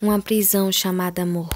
uma prisão chamada amor.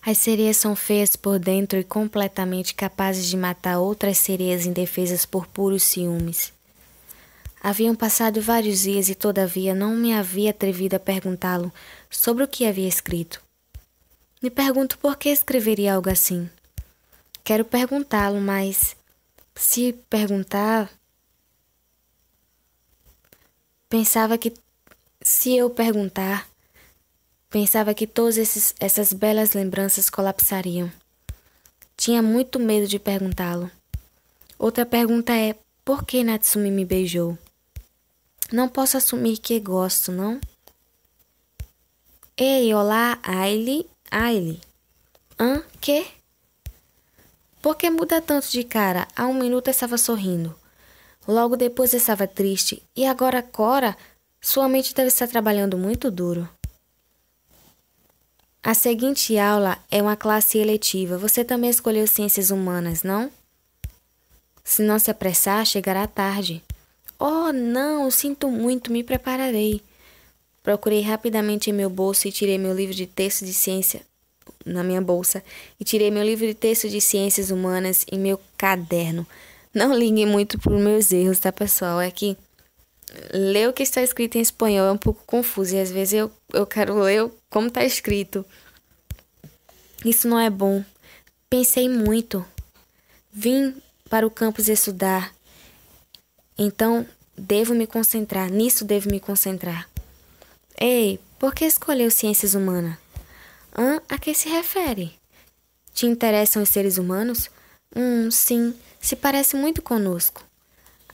As sereias são feias por dentro e completamente capazes de matar outras sereias indefesas por puros ciúmes. Haviam passado vários dias e todavia não me havia atrevido a perguntá-lo sobre o que havia escrito. Me pergunto por que escreveria algo assim. Quero perguntá-lo, mas se perguntar. Pensava que se eu perguntar, pensava que todas essas belas lembranças colapsariam. Tinha muito medo de perguntá-lo. Outra pergunta é: por que Natsumi me beijou? Não posso assumir que gosto, não? Ei, olá, Aile, Aile. Hã? Que? Por que muda tanto de cara? Há um minuto estava sorrindo. Logo depois estava triste. E agora, Cora, sua mente deve estar trabalhando muito duro. A seguinte aula é uma classe eletiva. Você também escolheu ciências humanas, não? Se não se apressar, chegará tarde. Oh, não, sinto muito, me prepararei. Procurei rapidamente em meu bolso e tirei meu livro de texto de ciência na minha bolsa e tirei meu livro de texto de ciências humanas e meu caderno. Não liguem muito para meus erros, tá, pessoal? É que ler o que está escrito em espanhol é um pouco confuso e às vezes eu, eu quero ler como está escrito. Isso não é bom. Pensei muito. Vim para o campus estudar. Então, devo me concentrar, nisso devo me concentrar. Ei, por que escolheu ciências humanas? Hã? A que se refere? Te interessam os seres humanos? Hum, sim, se parece muito conosco.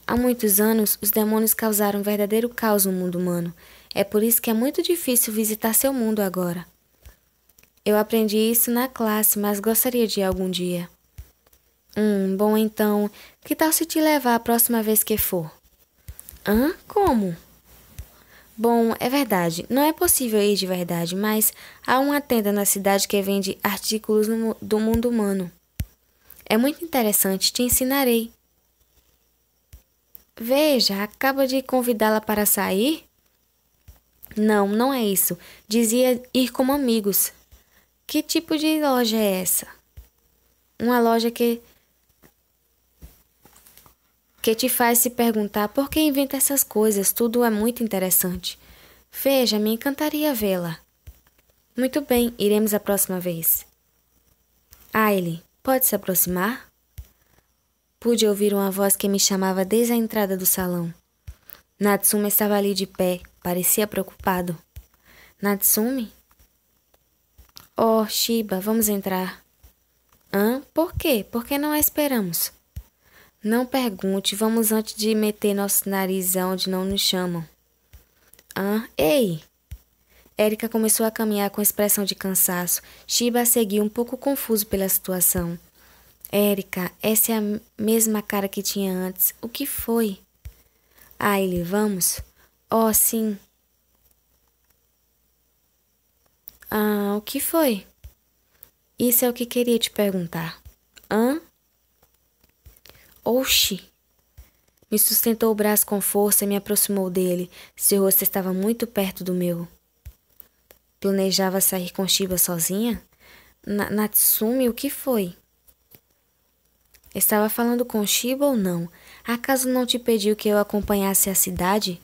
Há muitos anos, os demônios causaram um verdadeiro caos no mundo humano. É por isso que é muito difícil visitar seu mundo agora. Eu aprendi isso na classe, mas gostaria de ir algum dia. Hum, bom então, que tal se te levar a próxima vez que for? Hã? Como? Bom, é verdade, não é possível ir de verdade, mas há uma tenda na cidade que vende artículos do mundo humano. É muito interessante, te ensinarei. Veja, acaba de convidá-la para sair? Não, não é isso. Dizia ir como amigos. Que tipo de loja é essa? Uma loja que que te faz se perguntar por que inventa essas coisas, tudo é muito interessante. Veja, me encantaria vê-la. Muito bem, iremos a próxima vez. Aile, pode se aproximar? Pude ouvir uma voz que me chamava desde a entrada do salão. Natsumi estava ali de pé, parecia preocupado. Natsumi? Oh, Shiba, vamos entrar. Hã? Por quê? Por que não a esperamos? Não pergunte, vamos antes de meter nosso nariz onde não nos chamam. Ah, ei! Érica começou a caminhar com expressão de cansaço. Shiba seguiu um pouco confuso pela situação. Érica, essa é a mesma cara que tinha antes. O que foi? Aile, ele, vamos? Oh, sim. Ah, o que foi? Isso é o que queria te perguntar. Ahn? Oxi! Me sustentou o braço com força e me aproximou dele. Seu rosto estava muito perto do meu. Planejava sair com Shiba sozinha? Natsume, Natsumi, o que foi? Estava falando com Shiba ou não? Acaso não te pediu que eu acompanhasse a cidade?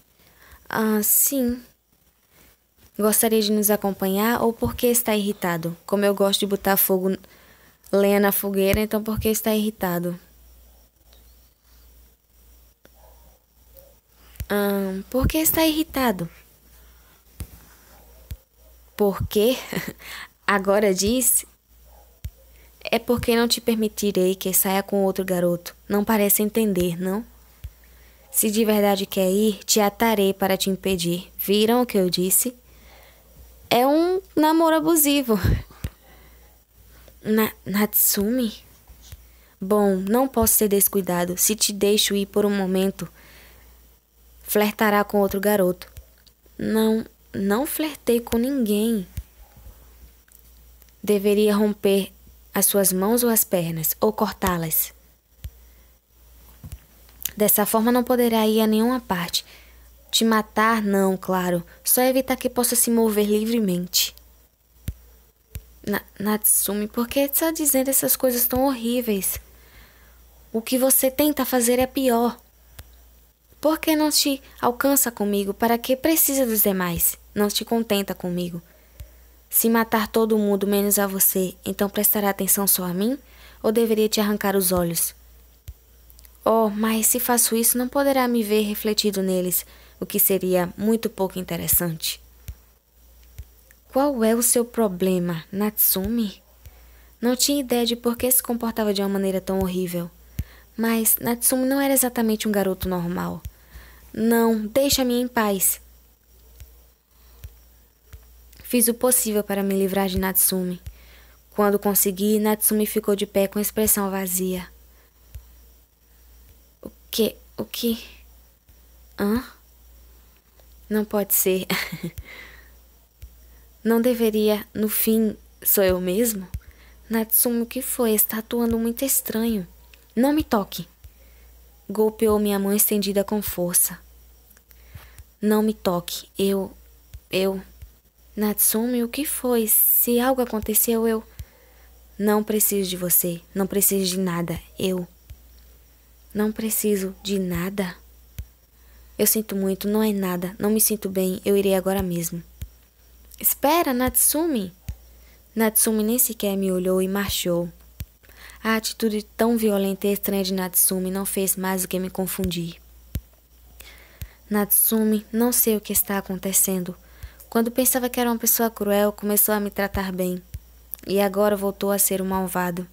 Ah, sim. Gostaria de nos acompanhar ou por que está irritado? Como eu gosto de botar fogo lenha na fogueira, então por que está irritado? Hum, por que está irritado? Porque agora diz é porque não te permitirei que saia com outro garoto. Não parece entender, não? Se de verdade quer ir, te atarei para te impedir. Viram o que eu disse? É um namoro abusivo. Na Natsumi? Bom, não posso ser descuidado. Se te deixo ir por um momento, flertará com outro garoto. Não, não flertei com ninguém. Deveria romper as suas mãos ou as pernas, ou cortá-las. Dessa forma não poderá ir a nenhuma parte. Te matar, não, claro. Só evitar que possa se mover livremente. Na Natsumi, por que está dizendo essas coisas tão horríveis? O que você tenta fazer é pior. Por que não te alcança comigo? Para que precisa dos demais? Não te contenta comigo? Se matar todo mundo menos a você, então prestará atenção só a mim? Ou deveria te arrancar os olhos? Oh, mas se faço isso, não poderá me ver refletido neles, o que seria muito pouco interessante. Qual é o seu problema, Natsumi? Não tinha ideia de por que se comportava de uma maneira tão horrível. Mas Natsumi não era exatamente um garoto normal. Não, deixa-me em paz. Fiz o possível para me livrar de Natsumi. Quando consegui, Natsumi ficou de pé com expressão vazia. O que? O que? Hã? Não pode ser. Não deveria, no fim, sou eu mesmo? Natsumi, o que foi? Está atuando muito estranho. Não me toque golpeou minha mão estendida com força. Não me toque, eu. Eu. Natsumi, o que foi? Se algo aconteceu, eu. Não preciso de você, não preciso de nada, eu. Não preciso de nada? Eu sinto muito, não é nada, não me sinto bem, eu irei agora mesmo. Espera, Natsumi! Natsumi nem sequer me olhou e marchou. A atitude tão violenta e estranha de Natsumi não fez mais do que me confundir. Natsumi, não sei o que está acontecendo. Quando pensava que era uma pessoa cruel, começou a me tratar bem. E agora voltou a ser um malvado.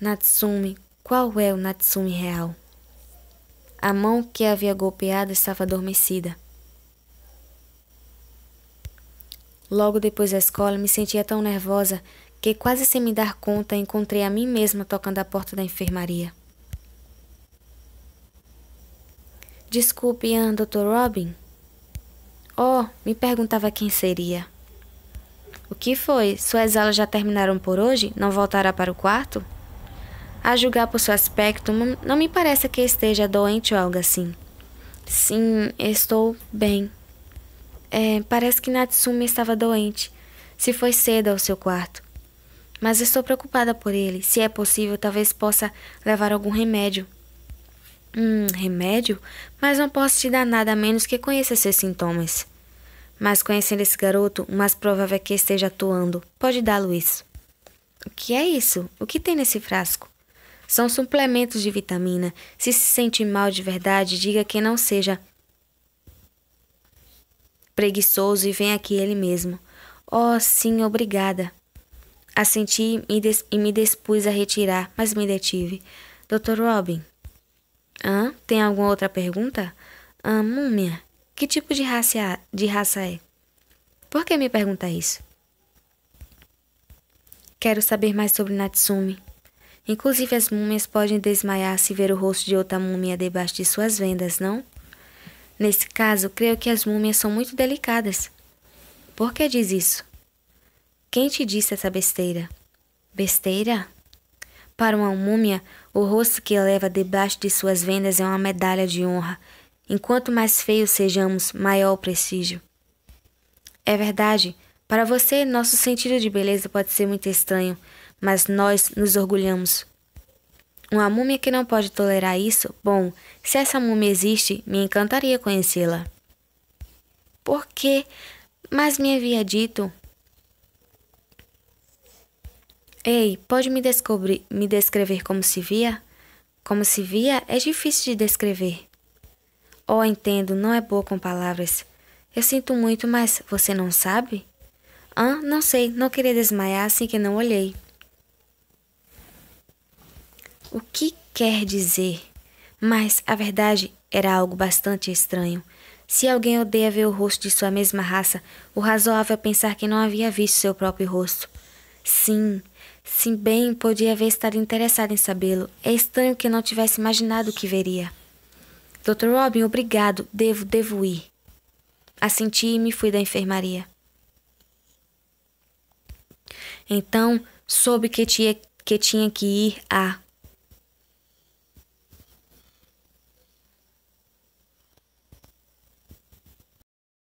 Natsumi, qual é o Natsumi real? A mão que a havia golpeado estava adormecida. Logo depois da escola, me sentia tão nervosa que quase sem me dar conta encontrei a mim mesma tocando a porta da enfermaria. Desculpe, Ian, Dr. Robin. Oh, me perguntava quem seria. O que foi? Suas aulas já terminaram por hoje? Não voltará para o quarto? A julgar por seu aspecto, não me parece que esteja doente ou algo assim. Sim, estou bem. É, parece que Natsume estava doente. Se foi cedo ao seu quarto mas estou preocupada por ele. Se é possível, talvez possa levar algum remédio. Hum, remédio? Mas não posso te dar nada a menos que conheça seus sintomas. Mas conhecendo esse garoto, o mais provável é que esteja atuando. Pode dá-lo isso. O que é isso? O que tem nesse frasco? São suplementos de vitamina. Se se sente mal de verdade, diga que não seja preguiçoso e venha aqui ele mesmo. Oh, sim, obrigada. Assenti e, des e me dispus a retirar, mas me detive. Dr. Robin. Hã? Tem alguma outra pergunta? Hã, múmia? Que tipo de raça, é de raça é? Por que me pergunta isso? Quero saber mais sobre Natsumi. Inclusive, as múmias podem desmaiar se ver o rosto de outra múmia debaixo de suas vendas, não? Nesse caso, creio que as múmias são muito delicadas. Por que diz isso? Quem te disse essa besteira? Besteira? Para uma múmia, o rosto que leva debaixo de suas vendas é uma medalha de honra. Enquanto mais feios sejamos, maior o prestígio. É verdade, para você, nosso sentido de beleza pode ser muito estranho, mas nós nos orgulhamos. Uma múmia que não pode tolerar isso, bom, se essa múmia existe, me encantaria conhecê-la. Por quê? Mas me havia dito, Ei, pode me, descobrir, me descrever como se via? Como se via é difícil de descrever. Oh, entendo, não é boa com palavras. Eu sinto muito, mas você não sabe? Ah, não sei, não queria desmaiar assim que não olhei. O que quer dizer? Mas a verdade era algo bastante estranho. Se alguém odeia ver o rosto de sua mesma raça, o razoável é pensar que não havia visto seu próprio rosto. Sim, se bem podia haver estado interessado em sabê-lo, é estranho que não tivesse imaginado o que veria. Dr. Robin, obrigado. Devo, devo ir. Assenti e me fui da enfermaria. Então, soube que tinha, que tinha que ir a